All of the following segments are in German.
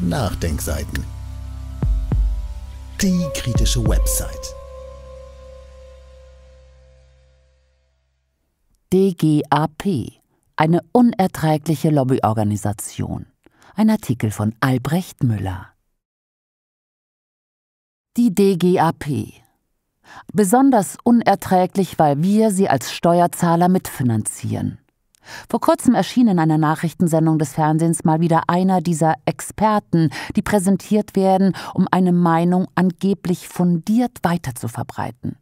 Nachdenkseiten. Die kritische Website. DGAP, eine unerträgliche Lobbyorganisation. Ein Artikel von Albrecht Müller. Die DGAP. Besonders unerträglich, weil wir sie als Steuerzahler mitfinanzieren. Vor kurzem erschien in einer Nachrichtensendung des Fernsehens mal wieder einer dieser Experten, die präsentiert werden, um eine Meinung angeblich fundiert weiterzuverbreiten.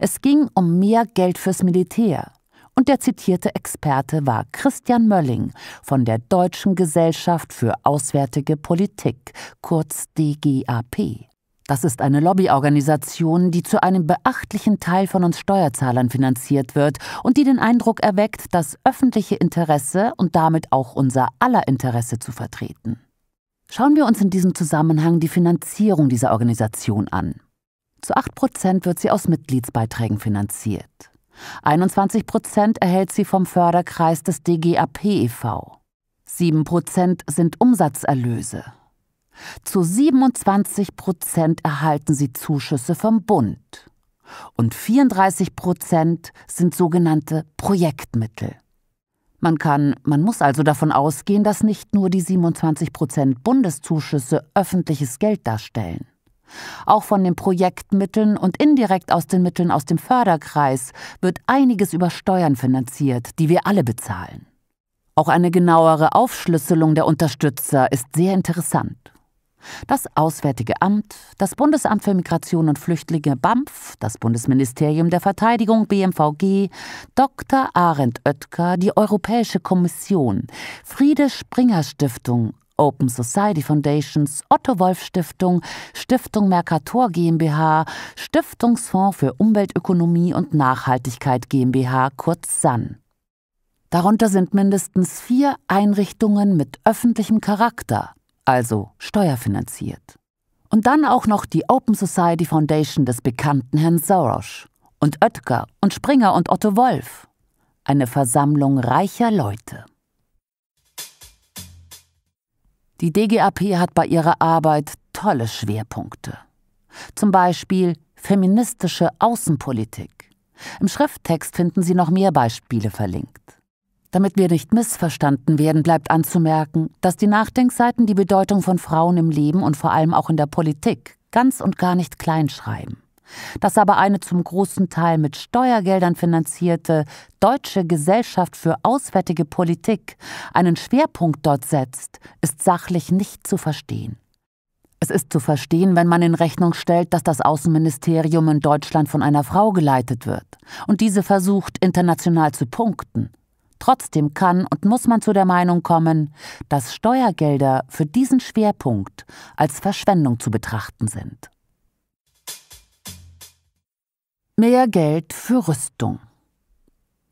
Es ging um mehr Geld fürs Militär. Und der zitierte Experte war Christian Mölling von der Deutschen Gesellschaft für Auswärtige Politik, kurz DGAP. Das ist eine Lobbyorganisation, die zu einem beachtlichen Teil von uns Steuerzahlern finanziert wird und die den Eindruck erweckt, das öffentliche Interesse und damit auch unser aller Interesse zu vertreten. Schauen wir uns in diesem Zusammenhang die Finanzierung dieser Organisation an. Zu 8 wird sie aus Mitgliedsbeiträgen finanziert. 21 erhält sie vom Förderkreis des DGAP e.V. 7 sind Umsatzerlöse zu 27 Prozent erhalten sie Zuschüsse vom Bund. Und 34 Prozent sind sogenannte Projektmittel. Man kann, man muss also davon ausgehen, dass nicht nur die 27 Prozent Bundeszuschüsse öffentliches Geld darstellen. Auch von den Projektmitteln und indirekt aus den Mitteln aus dem Förderkreis wird einiges über Steuern finanziert, die wir alle bezahlen. Auch eine genauere Aufschlüsselung der Unterstützer ist sehr interessant. Das Auswärtige Amt, das Bundesamt für Migration und Flüchtlinge BAMF, das Bundesministerium der Verteidigung BMVG, Dr. Arendt Oetker, die Europäische Kommission, Friede Springer Stiftung, Open Society Foundations, Otto Wolf Stiftung, Stiftung Mercator GmbH, Stiftungsfonds für Umweltökonomie und Nachhaltigkeit GmbH, kurz SAN. Darunter sind mindestens vier Einrichtungen mit öffentlichem Charakter, also steuerfinanziert. Und dann auch noch die Open Society Foundation des bekannten Herrn Soros und Oetker und Springer und Otto Wolf. Eine Versammlung reicher Leute. Die DGAP hat bei ihrer Arbeit tolle Schwerpunkte. Zum Beispiel feministische Außenpolitik. Im Schrifttext finden Sie noch mehr Beispiele verlinkt. Damit wir nicht missverstanden werden, bleibt anzumerken, dass die Nachdenkseiten die Bedeutung von Frauen im Leben und vor allem auch in der Politik ganz und gar nicht kleinschreiben. Dass aber eine zum großen Teil mit Steuergeldern finanzierte deutsche Gesellschaft für auswärtige Politik einen Schwerpunkt dort setzt, ist sachlich nicht zu verstehen. Es ist zu verstehen, wenn man in Rechnung stellt, dass das Außenministerium in Deutschland von einer Frau geleitet wird und diese versucht, international zu punkten. Trotzdem kann und muss man zu der Meinung kommen, dass Steuergelder für diesen Schwerpunkt als Verschwendung zu betrachten sind. Mehr Geld für Rüstung.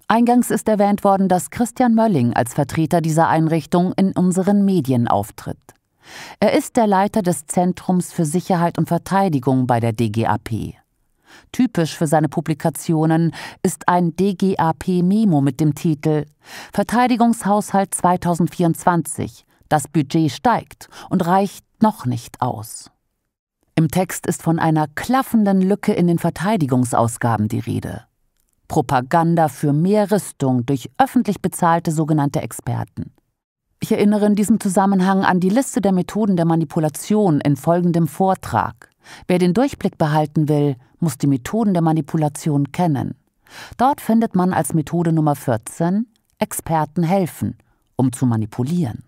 Eingangs ist erwähnt worden, dass Christian Mölling als Vertreter dieser Einrichtung in unseren Medien auftritt. Er ist der Leiter des Zentrums für Sicherheit und Verteidigung bei der DGAP. Typisch für seine Publikationen ist ein DGAP-Memo mit dem Titel Verteidigungshaushalt 2024. Das Budget steigt und reicht noch nicht aus. Im Text ist von einer klaffenden Lücke in den Verteidigungsausgaben die Rede. Propaganda für mehr Rüstung durch öffentlich bezahlte sogenannte Experten. Ich erinnere in diesem Zusammenhang an die Liste der Methoden der Manipulation in folgendem Vortrag. Wer den Durchblick behalten will, muss die Methoden der Manipulation kennen. Dort findet man als Methode Nummer 14 Experten helfen, um zu manipulieren.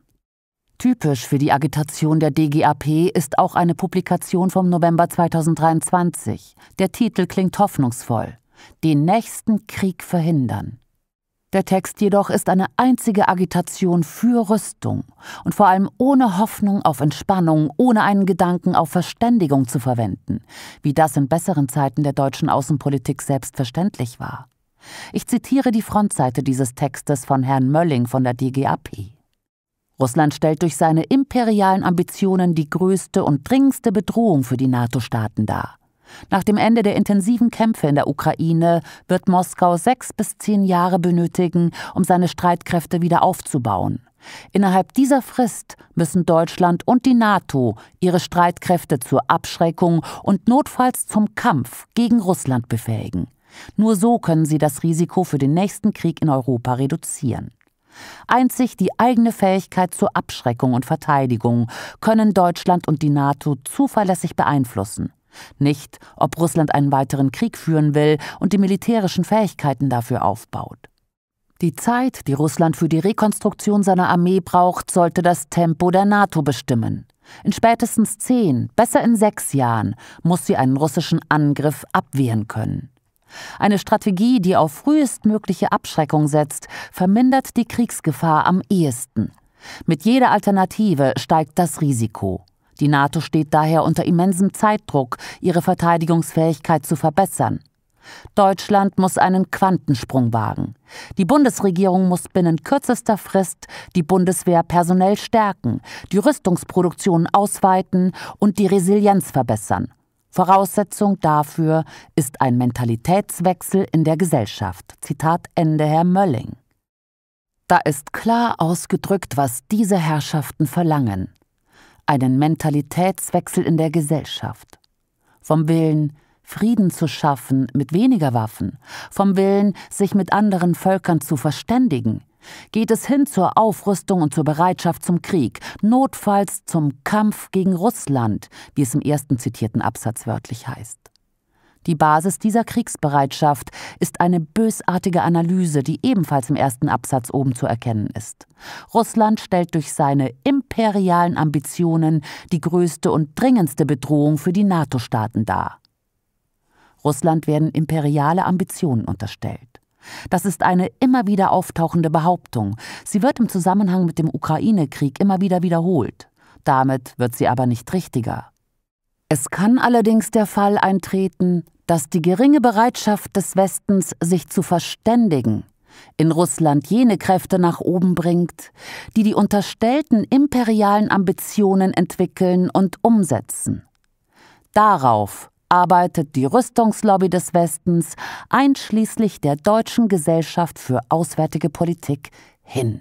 Typisch für die Agitation der DGAP ist auch eine Publikation vom November 2023. Der Titel klingt hoffnungsvoll. Den nächsten Krieg verhindern. Der Text jedoch ist eine einzige Agitation für Rüstung und vor allem ohne Hoffnung auf Entspannung, ohne einen Gedanken auf Verständigung zu verwenden, wie das in besseren Zeiten der deutschen Außenpolitik selbstverständlich war. Ich zitiere die Frontseite dieses Textes von Herrn Mölling von der DGAP. Russland stellt durch seine imperialen Ambitionen die größte und dringendste Bedrohung für die NATO-Staaten dar. Nach dem Ende der intensiven Kämpfe in der Ukraine wird Moskau sechs bis zehn Jahre benötigen, um seine Streitkräfte wieder aufzubauen. Innerhalb dieser Frist müssen Deutschland und die NATO ihre Streitkräfte zur Abschreckung und notfalls zum Kampf gegen Russland befähigen. Nur so können sie das Risiko für den nächsten Krieg in Europa reduzieren. Einzig die eigene Fähigkeit zur Abschreckung und Verteidigung können Deutschland und die NATO zuverlässig beeinflussen nicht ob Russland einen weiteren Krieg führen will und die militärischen Fähigkeiten dafür aufbaut. Die Zeit, die Russland für die Rekonstruktion seiner Armee braucht, sollte das Tempo der NATO bestimmen. In spätestens zehn, besser in sechs Jahren muss sie einen russischen Angriff abwehren können. Eine Strategie, die auf frühestmögliche Abschreckung setzt, vermindert die Kriegsgefahr am ehesten. Mit jeder Alternative steigt das Risiko. Die NATO steht daher unter immensem Zeitdruck, ihre Verteidigungsfähigkeit zu verbessern. Deutschland muss einen Quantensprung wagen. Die Bundesregierung muss binnen kürzester Frist die Bundeswehr personell stärken, die Rüstungsproduktion ausweiten und die Resilienz verbessern. Voraussetzung dafür ist ein Mentalitätswechsel in der Gesellschaft. Zitat Ende Herr Mölling. Da ist klar ausgedrückt, was diese Herrschaften verlangen einen Mentalitätswechsel in der Gesellschaft. Vom Willen, Frieden zu schaffen mit weniger Waffen, vom Willen, sich mit anderen Völkern zu verständigen, geht es hin zur Aufrüstung und zur Bereitschaft zum Krieg, notfalls zum Kampf gegen Russland, wie es im ersten zitierten Absatz wörtlich heißt. Die Basis dieser Kriegsbereitschaft ist eine bösartige Analyse, die ebenfalls im ersten Absatz oben zu erkennen ist. Russland stellt durch seine imperialen Ambitionen die größte und dringendste Bedrohung für die NATO-Staaten dar. Russland werden imperiale Ambitionen unterstellt. Das ist eine immer wieder auftauchende Behauptung. Sie wird im Zusammenhang mit dem Ukraine-Krieg immer wieder wiederholt. Damit wird sie aber nicht richtiger. Es kann allerdings der Fall eintreten, dass die geringe Bereitschaft des Westens, sich zu verständigen, in Russland jene Kräfte nach oben bringt, die die unterstellten imperialen Ambitionen entwickeln und umsetzen. Darauf arbeitet die Rüstungslobby des Westens einschließlich der Deutschen Gesellschaft für Auswärtige Politik hin.